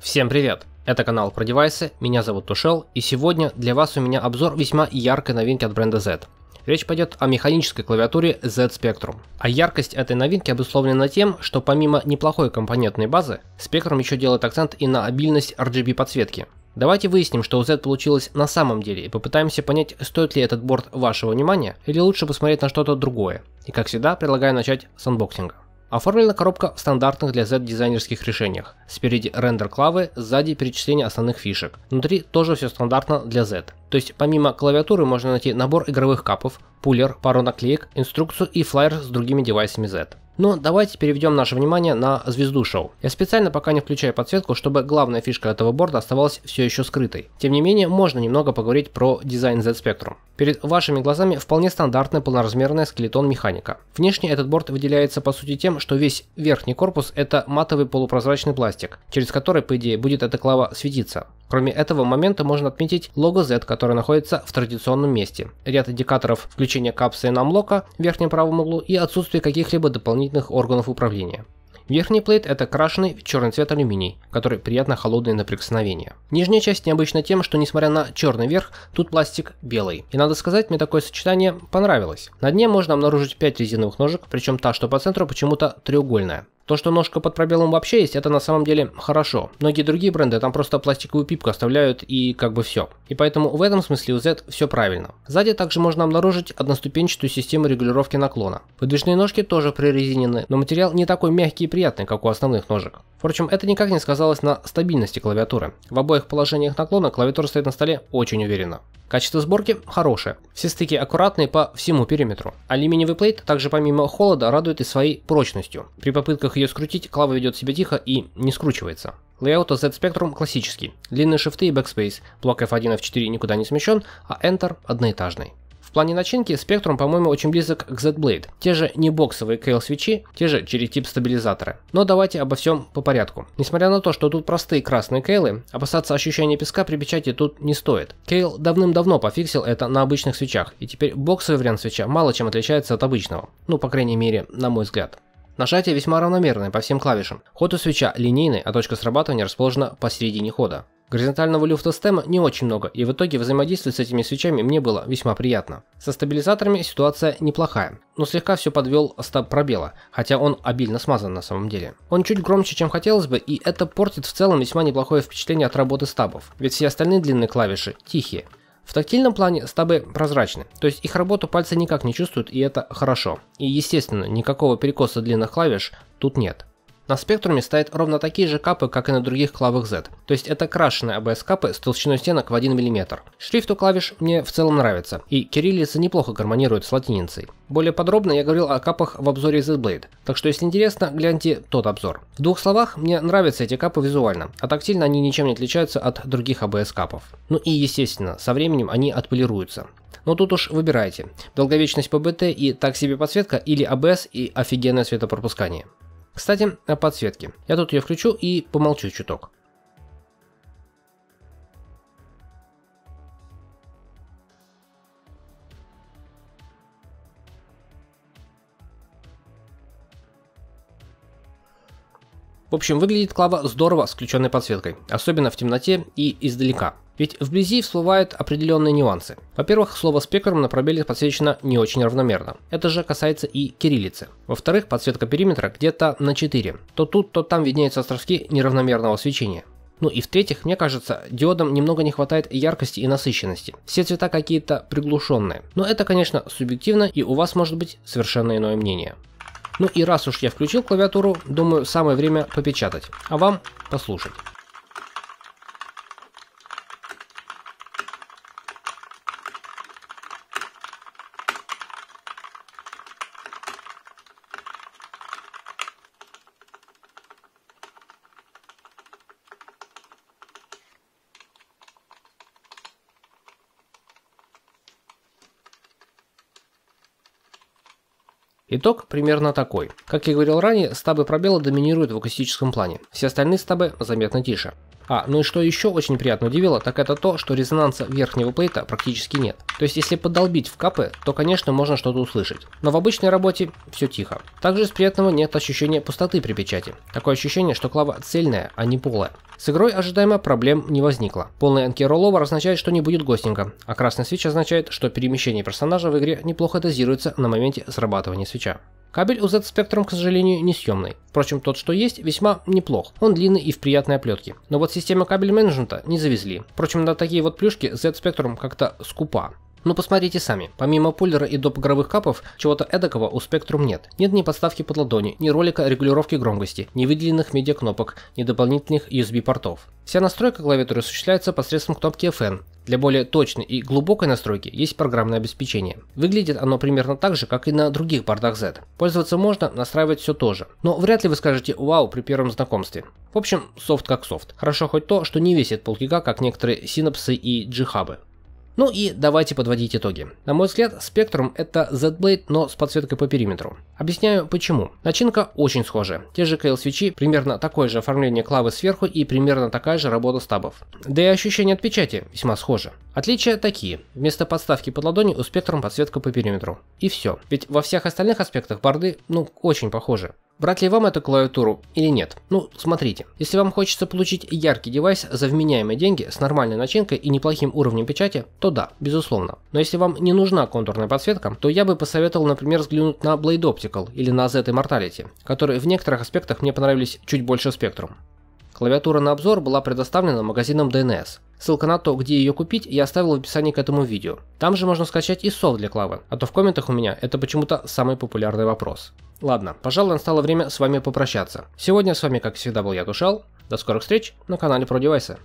Всем привет! Это канал про девайсы, меня зовут Тушел, и сегодня для вас у меня обзор весьма яркой новинки от бренда Z. Речь пойдет о механической клавиатуре Z Spectrum. А яркость этой новинки обусловлена тем, что помимо неплохой компонентной базы, Spectrum еще делает акцент и на обильность RGB подсветки. Давайте выясним, что у Z получилось на самом деле и попытаемся понять, стоит ли этот борт вашего внимания или лучше посмотреть на что-то другое. И как всегда, предлагаю начать с анбоксинга. Оформлена коробка в стандартных для Z-дизайнерских решениях. Спереди рендер клавы, сзади перечисление основных фишек. Внутри тоже все стандартно для Z. То есть помимо клавиатуры можно найти набор игровых капов, пулер, пару наклеек, инструкцию и флайер с другими девайсами Z. Но давайте переведем наше внимание на звезду шоу. Я специально пока не включаю подсветку, чтобы главная фишка этого борда оставалась все еще скрытой. Тем не менее, можно немного поговорить про дизайн Z Spectrum. Перед вашими глазами вполне стандартный полноразмерный скелетон механика. Внешне этот борт выделяется по сути тем, что весь верхний корпус это матовый полупрозрачный пластик, через который по идее будет эта клава светиться. Кроме этого момента можно отметить лого Z, который находится в традиционном месте, ряд индикаторов включения капсулы амлока в верхнем правом углу и отсутствие каких-либо дополнительных органов управления. Верхний плейт это крашеный в черный цвет алюминий, который приятно холодный на прикосновение. Нижняя часть необычна тем, что несмотря на черный верх, тут пластик белый. И надо сказать, мне такое сочетание понравилось. На дне можно обнаружить 5 резиновых ножек, причем та, что по центру, почему-то треугольная. То, что ножка под пробелом вообще есть, это на самом деле хорошо. Многие другие бренды там просто пластиковую пипку оставляют и как бы все. И поэтому в этом смысле у Z все правильно. Сзади также можно обнаружить одноступенчатую систему регулировки наклона. Выдвижные ножки тоже прорезинены, но материал не такой мягкий и приятный, как у основных ножек. Впрочем, это никак не сказалось на стабильности клавиатуры. В обоих положениях наклона клавиатура стоит на столе очень уверенно. Качество сборки хорошее, все стыки аккуратные по всему периметру. Алюминиевый плейт также помимо холода радует и своей прочностью. При попытках попытках ее скрутить, клава ведет себя тихо и не скручивается. Layout Z Spectrum классический, длинные шифты и backspace, блок F1 F4 никуда не смещен, а Enter одноэтажный. В плане начинки Spectrum, по-моему, очень близок к Z-Blade. Те же не боксовые кейл-свечи, те же черетип стабилизаторы. Но давайте обо всем по порядку. Несмотря на то, что тут простые красные кейлы, опасаться ощущения песка при печати тут не стоит. Кейл давным-давно пофиксил это на обычных свечах, и теперь боксовый вариант свеча мало чем отличается от обычного. Ну, по крайней мере, на мой взгляд. Нажатие весьма равномерное по всем клавишам. Ход у свеча линейный, а точка срабатывания расположена посередине хода. Горизонтального люфта стема не очень много, и в итоге взаимодействовать с этими свечами мне было весьма приятно. Со стабилизаторами ситуация неплохая, но слегка все подвел стаб пробела, хотя он обильно смазан на самом деле. Он чуть громче, чем хотелось бы, и это портит в целом весьма неплохое впечатление от работы стабов, ведь все остальные длинные клавиши тихие. В тактильном плане стабы прозрачны, то есть их работу пальцы никак не чувствуют и это хорошо. И естественно, никакого перекоса длинных клавиш тут нет. На спектруме стоят ровно такие же капы, как и на других клавах Z, то есть это крашеные ABS капы с толщиной стенок в 1 мм. Шрифт у клавиш мне в целом нравится, и кириллица неплохо гармонирует с латиницей. Более подробно я говорил о капах в обзоре Z-Blade, так что если интересно, гляньте тот обзор. В двух словах, мне нравятся эти капы визуально, а тактильно они ничем не отличаются от других ABS капов. Ну и естественно, со временем они отполируются. Но тут уж выбирайте. Долговечность ПБТ и так себе подсветка или ABS и офигенное светопропускание. Кстати, о подсветке. Я тут ее включу и помолчу чуток. В общем, выглядит клава здорово с включенной подсветкой, особенно в темноте и издалека. Ведь вблизи всплывают определенные нюансы. Во-первых, слово «спектрум» на пробеле подсвечено не очень равномерно. Это же касается и кириллицы. Во-вторых, подсветка периметра где-то на 4. То тут, то там виднеются островки неравномерного свечения. Ну и в-третьих, мне кажется, диодам немного не хватает яркости и насыщенности. Все цвета какие-то приглушенные. Но это, конечно, субъективно и у вас может быть совершенно иное мнение. Ну и раз уж я включил клавиатуру, думаю, самое время попечатать. А вам послушать. Итог примерно такой. Как я говорил ранее, стабы пробела доминируют в акустическом плане. Все остальные стабы заметно тише. А, ну и что еще очень приятно удивило, так это то, что резонанса верхнего плейта практически нет. То есть если подолбить в капы, то конечно можно что-то услышать. Но в обычной работе все тихо. Также из приятного нет ощущения пустоты при печати. Такое ощущение, что клава цельная, а не полая. С игрой ожидаемо проблем не возникло. Полный анкироловер означает, что не будет гостинга, а красная свеча означает, что перемещение персонажа в игре неплохо дозируется на моменте срабатывания свеча. Кабель у Z-Spectrum, к сожалению, несъемный. Впрочем, тот, что есть, весьма неплох. Он длинный и в приятной оплетке. Но вот система кабель менеджмента не завезли. Впрочем, на такие вот плюшки Z-Spectrum как-то скупа. Но ну, посмотрите сами, помимо пуллера и доп. игровых капов, чего-то эдакого у Spectrum нет. Нет ни подставки под ладони, ни ролика регулировки громкости, ни выделенных кнопок, ни дополнительных USB-портов. Вся настройка клавиатуры осуществляется посредством кнопки FN, для более точной и глубокой настройки есть программное обеспечение. Выглядит оно примерно так же, как и на других бортах Z. Пользоваться можно, настраивать все тоже. Но вряд ли вы скажете «Вау» при первом знакомстве. В общем, софт как софт. Хорошо хоть то, что не весит полгига, как некоторые синапсы и джихабы. Ну и давайте подводить итоги. На мой взгляд, Spectrum это Z-Blade, но с подсветкой по периметру. Объясняю почему. Начинка очень схожа. Те же кейл свечи примерно такое же оформление клавы сверху и примерно такая же работа стабов. Да и ощущение от печати весьма схоже. Отличия такие. Вместо подставки под ладони у Spectrum подсветка по периметру. И все. Ведь во всех остальных аспектах борды, ну, очень похожи. Брать ли вам эту клавиатуру или нет? Ну, смотрите. Если вам хочется получить яркий девайс за вменяемые деньги с нормальной начинкой и неплохим уровнем печати, то да, безусловно. Но если вам не нужна контурная подсветка, то я бы посоветовал, например, взглянуть на Blade Optical или на Z Immortality, которые в некоторых аспектах мне понравились чуть больше спектрум. Клавиатура на обзор была предоставлена магазином DNS. Ссылка на то, где ее купить, я оставил в описании к этому видео. Там же можно скачать и софт для клавы, а то в комментах у меня это почему-то самый популярный вопрос. Ладно, пожалуй, настало время с вами попрощаться. Сегодня с вами, как всегда, был я Душал. До скорых встреч на канале Про ProDevice.